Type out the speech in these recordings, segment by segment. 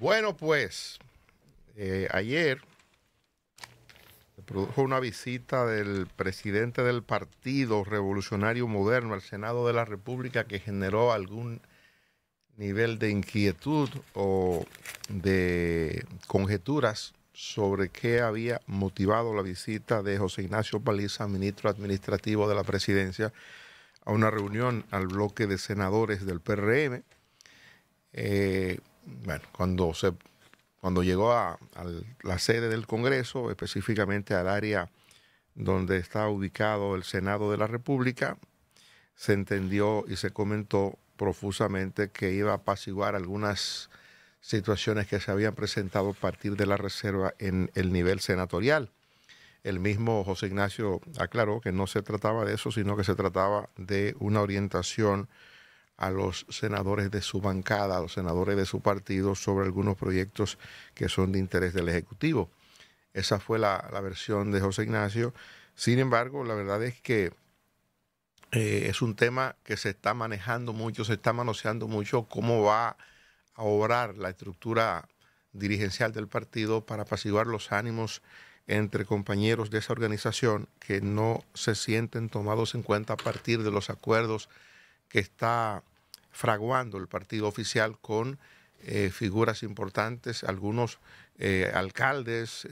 Bueno, pues eh, ayer se produjo una visita del presidente del Partido Revolucionario Moderno al Senado de la República que generó algún nivel de inquietud o de conjeturas sobre qué había motivado la visita de José Ignacio Paliza, ministro administrativo de la presidencia, a una reunión al bloque de senadores del PRM. Eh, bueno, cuando, se, cuando llegó a, a la sede del Congreso, específicamente al área donde está ubicado el Senado de la República, se entendió y se comentó profusamente que iba a apaciguar algunas situaciones que se habían presentado a partir de la reserva en el nivel senatorial. El mismo José Ignacio aclaró que no se trataba de eso, sino que se trataba de una orientación a los senadores de su bancada, a los senadores de su partido sobre algunos proyectos que son de interés del Ejecutivo. Esa fue la, versión de José Ignacio. Sin embargo, la verdad es que eh, es un tema que se está manejando mucho, se está manoseando mucho cómo va a obrar la estructura dirigencial del partido para apaciguar los ánimos entre compañeros de esa organización que no se sienten tomados en cuenta a partir de los acuerdos que está fraguando el partido oficial con eh, figuras importantes, algunos eh, alcaldes,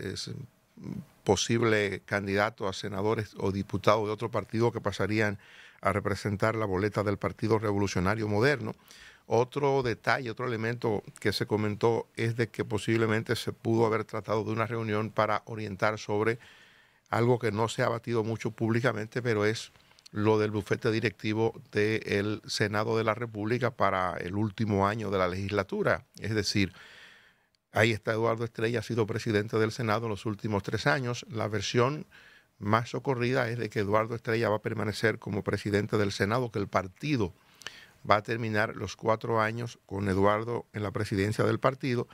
posible candidato a senadores o diputados de otro partido que pasarían a representar la boleta del Partido Revolucionario Moderno. Otro detalle, otro elemento que se comentó es de que posiblemente se pudo haber tratado de una reunión para orientar sobre algo que no se ha batido mucho públicamente, pero es lo del bufete directivo del Senado de la República para el último año de la legislatura. Es decir, ahí está Eduardo Estrella, ha sido presidente del Senado los últimos tres años. La versión más socorrida es de que Eduardo Estrella va a permanecer como presidente del Senado, que el partido va a terminar los cuatro años con Eduardo en la presidencia del partido.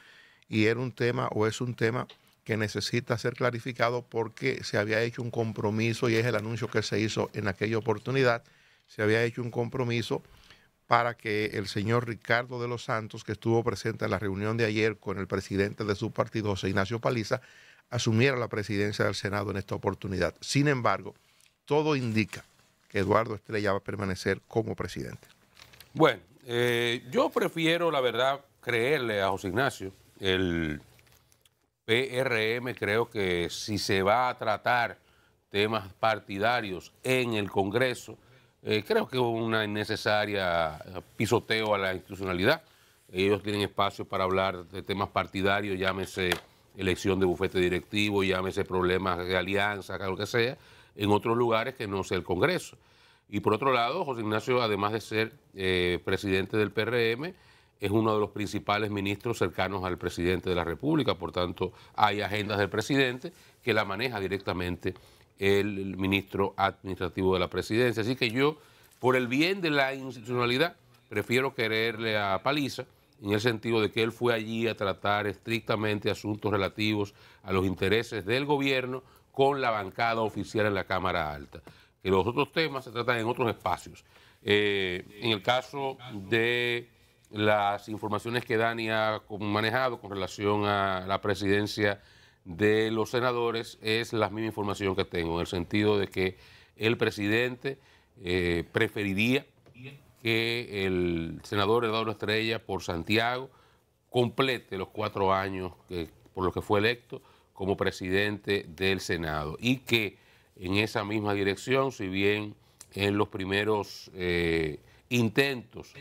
Y era un tema o es un tema que necesita ser clarificado porque se había hecho un compromiso, y es el anuncio que se hizo en aquella oportunidad, se había hecho un compromiso para que el señor Ricardo de los Santos, que estuvo presente en la reunión de ayer con el presidente de su partido, José Ignacio Paliza, asumiera la presidencia del Senado en esta oportunidad. Sin embargo, todo indica que Eduardo Estrella va a permanecer como presidente. Bueno, eh, yo prefiero, la verdad, creerle a José Ignacio el PRM creo que si se va a tratar temas partidarios en el Congreso, eh, creo que es una innecesaria eh, pisoteo a la institucionalidad. Ellos tienen espacio para hablar de temas partidarios, llámese elección de bufete directivo, llámese problemas de alianza, lo que sea, en otros lugares que no sea el Congreso. Y por otro lado, José Ignacio, además de ser eh, presidente del PRM, es uno de los principales ministros cercanos al presidente de la República, por tanto hay agendas del presidente que la maneja directamente el ministro administrativo de la presidencia. Así que yo, por el bien de la institucionalidad, prefiero quererle a Paliza en el sentido de que él fue allí a tratar estrictamente asuntos relativos a los intereses del gobierno con la bancada oficial en la Cámara Alta. Que los otros temas se tratan en otros espacios. Eh, en el caso de las informaciones que Dani ha manejado con relación a la presidencia de los senadores es la misma información que tengo, en el sentido de que el presidente eh, preferiría que el senador Eduardo Estrella por Santiago complete los cuatro años por los que fue electo como presidente del Senado y que en esa misma dirección, si bien en los primeros eh, intentos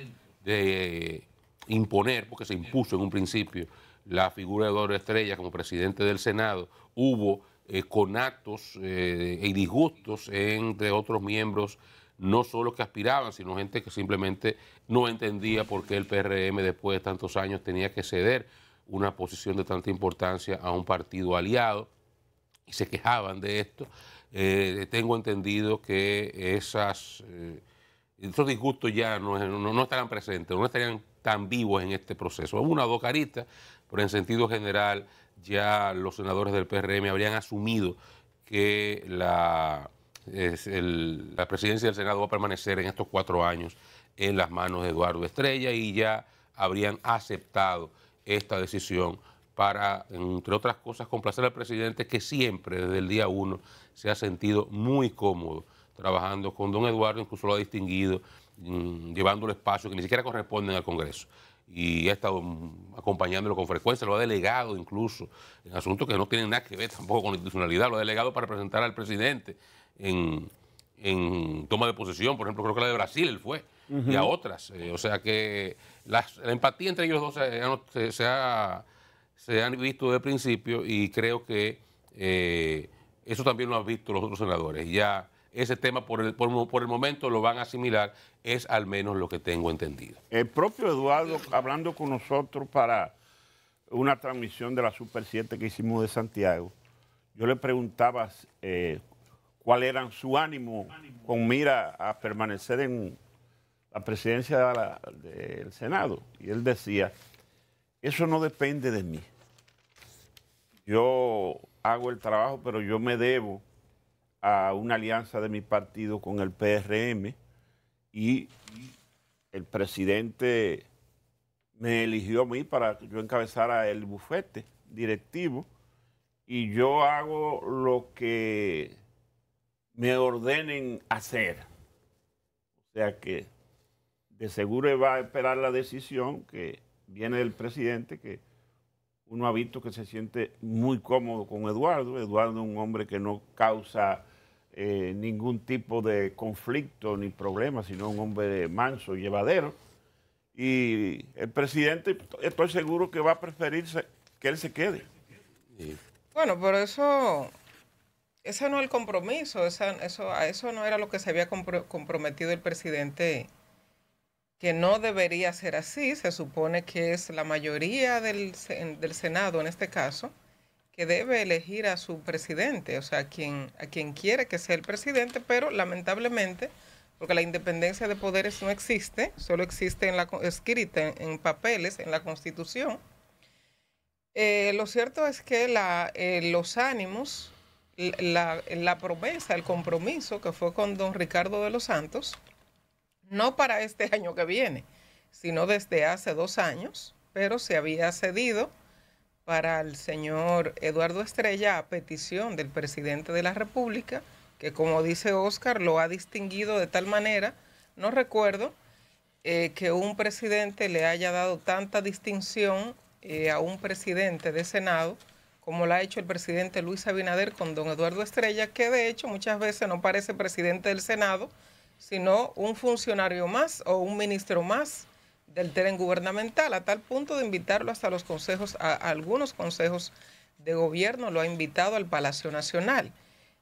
de imponer, porque se impuso en un principio, la figura de Eduardo Estrella como presidente del Senado, hubo eh, conatos eh, y disgustos entre otros miembros, no solo que aspiraban, sino gente que simplemente no entendía por qué el PRM después de tantos años tenía que ceder una posición de tanta importancia a un partido aliado y se quejaban de esto. Eh, tengo entendido que esas esos disgustos ya no, estarán presentes, no estarían tan vivos en este proceso. Una o dos caritas, pero en sentido general ya los senadores del PRM habrían asumido que la, la presidencia del Senado va a permanecer en estos cuatro años en las manos de Eduardo Estrella y ya habrían aceptado esta decisión para, entre otras cosas, complacer al presidente que siempre, desde el día uno, se ha sentido muy cómodo trabajando con don Eduardo, incluso lo ha distinguido, mm, llevando llevándole espacio que ni siquiera corresponden al Congreso. Y ha estado mm, acompañándolo con frecuencia, lo ha delegado incluso en asuntos que no tienen nada que ver tampoco con la institucionalidad, lo ha delegado para presentar al presidente en, toma de posesión, por ejemplo, creo que la de Brasil él fue, y a otras. Eh, o sea que la empatía entre ellos dos se, ha, han visto desde el principio y creo que eh, eso también lo han visto los otros senadores. Ya ese tema por el, por, el momento lo van a asimilar, es al menos lo que tengo entendido. El propio Eduardo, hablando con nosotros para una transmisión de la Super 7 que hicimos de Santiago, yo le preguntaba eh, cuál era su ánimo con mira a permanecer en la presidencia del Senado. Y él decía, eso no depende de mí. Yo hago el trabajo, pero yo me debo a una alianza de mi partido con el PRM y el presidente me eligió a mí para que yo encabezara el bufete directivo y yo hago lo que me ordenen hacer. O sea que de seguro va a esperar la decisión que viene del presidente, que uno ha visto que se siente muy cómodo con Eduardo. Eduardo es un hombre que no causa eh, ningún tipo de conflicto ni problema, sino un hombre manso, llevadero. Y el presidente, estoy seguro que va a preferirse que él se quede. Bueno, pero eso, ese no es el compromiso, eso, a eso no era lo que se había comprometido el presidente, que no debería ser así, se supone que es la mayoría del, del Senado en este caso que debe elegir a su presidente, o sea, a quien, a quien quiere que sea el presidente, pero lamentablemente, porque la independencia de poderes no existe, solo existe en la, escrita en, papeles, en la Constitución. Eh, lo cierto es que la, eh, los ánimos, la, la promesa, el compromiso que fue con don Ricardo de los Santos, no para este año que viene, sino desde hace dos años, pero se había cedido para el señor Eduardo Estrella a petición del presidente de la República, que como dice Oscar, lo ha distinguido de tal manera, no recuerdo eh, que un presidente le haya dado tanta distinción eh, a un presidente de Senado como lo ha hecho el presidente Luis Abinader con don Eduardo Estrella, que de hecho muchas veces no parece presidente del Senado, sino un funcionario más o un ministro más del tren gubernamental, a tal punto de invitarlo hasta los consejos, a, algunos consejos de gobierno, lo ha invitado al Palacio Nacional.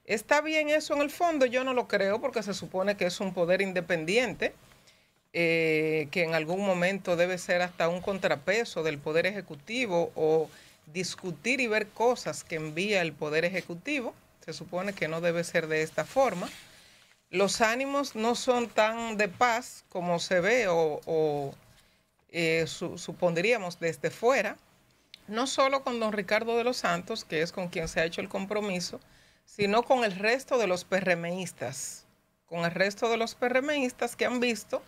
¿Está bien eso en el fondo? Yo no lo creo porque se supone que es un poder independiente, eh, que en algún momento debe ser hasta un contrapeso del poder ejecutivo o discutir y ver cosas que envía el poder ejecutivo. Se supone que no debe ser de esta forma. Los ánimos no son tan de paz como se ve o eh, supondríamos desde fuera, no solo con don Ricardo de los Santos, que es con quien se ha hecho el compromiso, sino con el resto de los PRMistas, con el resto de los PRMistas que han visto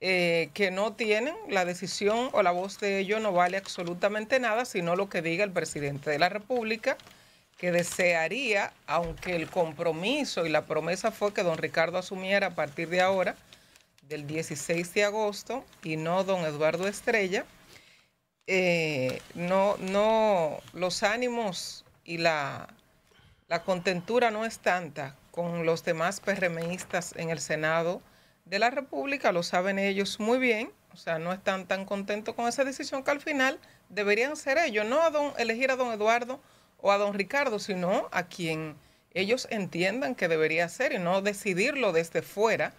eh, que no tienen la decisión o la voz de ellos no vale absolutamente nada, sino lo que diga el presidente de la República, que desearía, aunque el compromiso y la promesa fue que don Ricardo asumiera a partir de ahora del 16 de agosto y no don Eduardo Estrella, eh, no, no, los ánimos y la, la contentura no es tanta con los demás PRMistas en el Senado de la República, lo saben ellos muy bien, o sea, no están tan contentos con esa decisión que al final deberían ser ellos, no a don, elegir a don Eduardo o a don Ricardo, sino a quien ellos entiendan que debería ser y no decidirlo desde fuera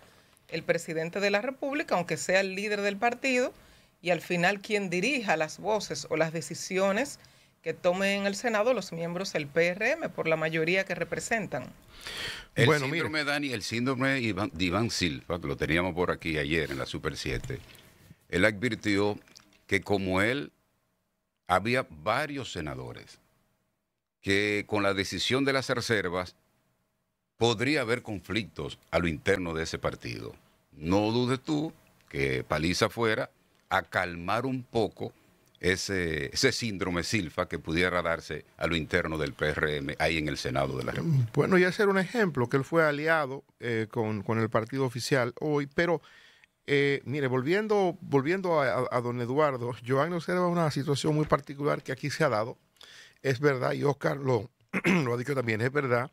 el presidente de la República, aunque sea el líder del partido, y al final quien dirija las voces o las decisiones que tomen en el Senado los miembros del PRM por la mayoría que representan. El bueno, síndrome, Dani, el síndrome Iván, de Iván, Silva, que lo teníamos por aquí ayer en la Super 7, él advirtió que como él había varios senadores que con la decisión de las reservas podría haber conflictos a lo interno de ese partido. No dudes tú que Paliza fuera a calmar un poco ese, síndrome silfa que pudiera darse a lo interno del PRM ahí en el Senado de la República. Bueno, y hacer un ejemplo, que él fue aliado eh, con, el partido oficial hoy, pero eh, mire, volviendo, volviendo a, don Eduardo, Joan observa una situación muy particular que aquí se ha dado. Es verdad, y Oscar lo ha dicho también, es verdad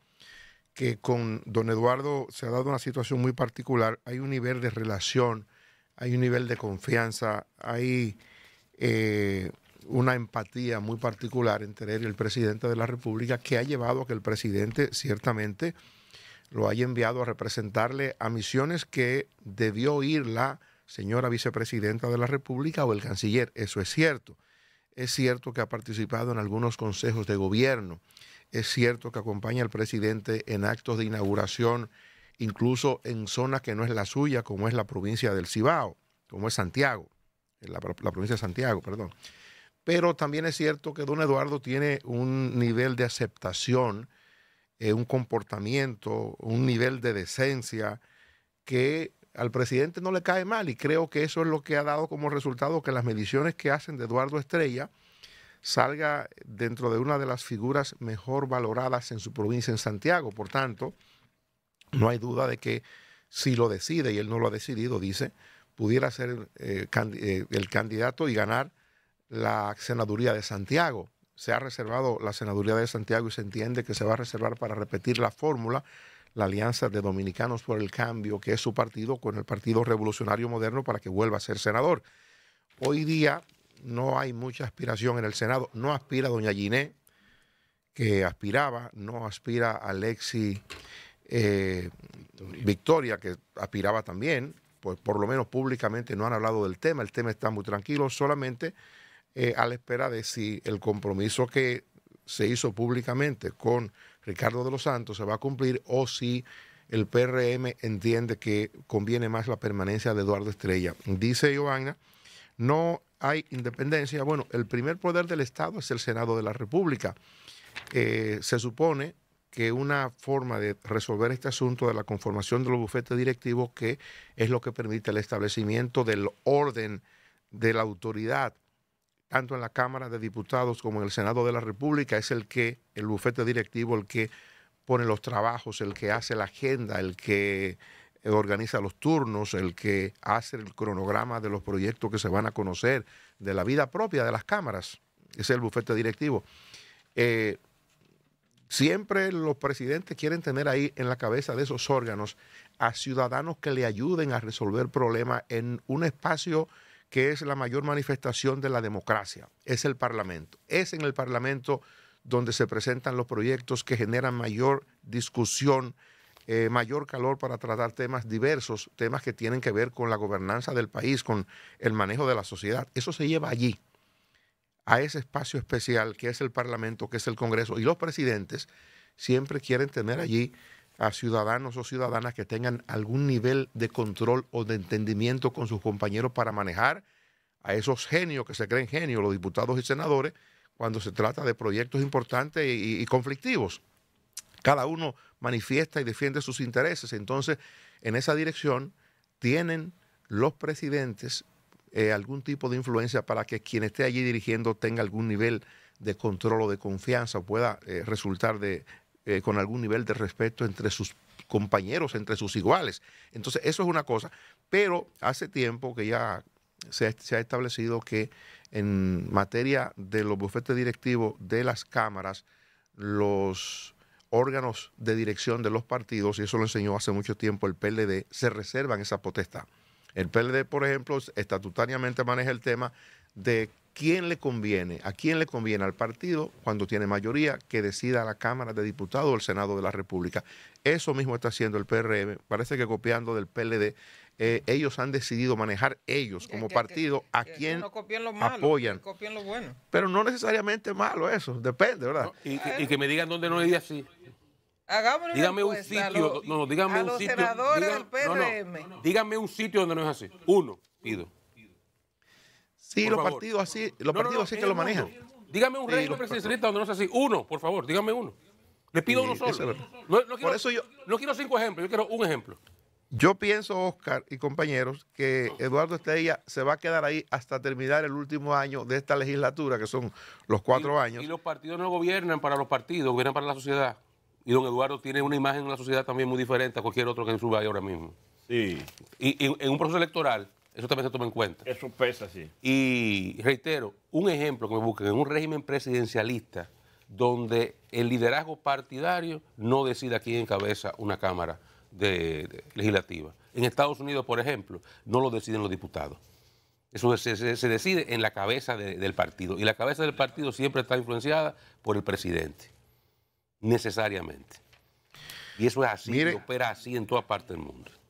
que con don Eduardo se ha dado una situación muy particular. Hay un nivel de relación, hay un nivel de confianza, hay eh, una empatía muy particular entre él y el presidente de la República que ha llevado a que el presidente ciertamente lo haya enviado a representarle a misiones que debió ir la señora vicepresidenta de la República o el canciller. Eso es cierto. Es cierto que ha participado en algunos consejos de gobierno. Es cierto que acompaña al presidente en actos de inauguración, incluso en zonas que no es la suya, como es la provincia del Cibao, como es Santiago, la, provincia de Santiago, perdón. Pero también es cierto que don Eduardo tiene un nivel de aceptación, eh, un comportamiento, un nivel de decencia que al presidente no le cae mal y creo que eso es lo que ha dado como resultado que las mediciones que hacen de Eduardo Estrella, salga dentro de una de las figuras mejor valoradas en su provincia, en Santiago. Por tanto, no hay duda de que si lo decide, y él no lo ha decidido, dice, pudiera ser eh, eh, el candidato y ganar la senaduría de Santiago. Se ha reservado la senaduría de Santiago y se entiende que se va a reservar para repetir la fórmula, la alianza de Dominicanos por el Cambio, que es su partido, con el Partido Revolucionario Moderno para que vuelva a ser senador. Hoy día no hay mucha aspiración en el Senado. No aspira doña Giné, que aspiraba, no aspira Alexi eh, Victoria. que aspiraba también, pues por lo menos públicamente no han hablado del tema, el tema está muy tranquilo, solamente eh, a la espera de si el compromiso que se hizo públicamente con Ricardo de los Santos se va a cumplir o si el PRM entiende que conviene más la permanencia de Eduardo Estrella. Dice Giovanna, no hay independencia? Bueno, el primer poder del Estado es el Senado de la República. Eh, se supone que una forma de resolver este asunto de la conformación de los bufetes directivos, que es lo que permite el establecimiento del orden de la autoridad, tanto en la Cámara de Diputados como en el Senado de la República, es el que, el bufete directivo, el que pone los trabajos, el que hace la agenda, el que organiza los turnos, el que hace el cronograma de los proyectos que se van a conocer, de la vida propia de las cámaras. es el bufete directivo. Eh, siempre los presidentes quieren tener ahí en la cabeza de esos órganos a ciudadanos que le ayuden a resolver problemas en un espacio que es la mayor manifestación de la democracia, es el Parlamento. Es en el Parlamento donde se presentan los proyectos que generan mayor discusión, eh, mayor calor para tratar temas diversos, temas que tienen que ver con la gobernanza del país, con el manejo de la sociedad. Eso se lleva allí, a ese espacio especial que es el Parlamento, que es el Congreso. Y los presidentes siempre quieren tener allí a ciudadanos o ciudadanas que tengan algún nivel de control o de entendimiento con sus compañeros para manejar a esos genios que se creen genios, los diputados y senadores, cuando se trata de proyectos importantes y, y conflictivos. Cada uno manifiesta y defiende sus intereses. Entonces, en esa dirección tienen los presidentes eh, algún tipo de influencia para que quien esté allí dirigiendo tenga algún nivel de control o de confianza, o pueda eh, resultar de, eh, con algún nivel de respeto entre sus compañeros, entre sus iguales. Entonces, eso es una cosa. Pero hace tiempo que ya se ha establecido que en materia de los bufetes directivos de las cámaras, los órganos de dirección de los partidos, y eso lo enseñó hace mucho tiempo el PLD, se reservan esa potestad. El PLD, por ejemplo, estatutariamente maneja el tema de quién le conviene, a quién le conviene al partido cuando tiene mayoría que decida la Cámara de Diputados o el Senado de la República. Eso mismo está haciendo el PRM, parece que copiando del PLD, eh, ellos han decidido manejar ellos como partido a quien apoyan. bueno. Pero no necesariamente malo eso, depende, ¿verdad? y, y, que me digan dónde no es así. Hagámosle dígame un sitio, a los senadores del PRM. dígame un sitio donde no es así. Uno, pido. Sí, los partidos así, los partidos que lo manejan. Dígame un sí, presidencialista donde no es así. Uno, por favor, dígame uno. Le pido uno solo. no, quiero, eso yo, no quiero cinco ejemplos, yo quiero un ejemplo. Yo pienso, Oscar y compañeros, que Eduardo Estrella se va a quedar ahí hasta terminar el último año de esta legislatura, que son los cuatro años. Y los partidos no gobiernan para los partidos, gobiernan para la sociedad. Y don Eduardo tiene una imagen en la sociedad también muy diferente a cualquier otro que en su ahora mismo. Sí. Y, en un proceso electoral, eso también se toma en cuenta. Eso pesa, sí. Y reitero, un ejemplo que me busquen, en un régimen presidencialista donde el liderazgo partidario no decida quién encabeza una Cámara Legislativa. En Estados Unidos, por ejemplo, no lo deciden los diputados. Eso se, decide en la cabeza del partido. Y la cabeza del partido siempre está influenciada por el presidente necesariamente. Y eso es así, opera así en toda parte del mundo.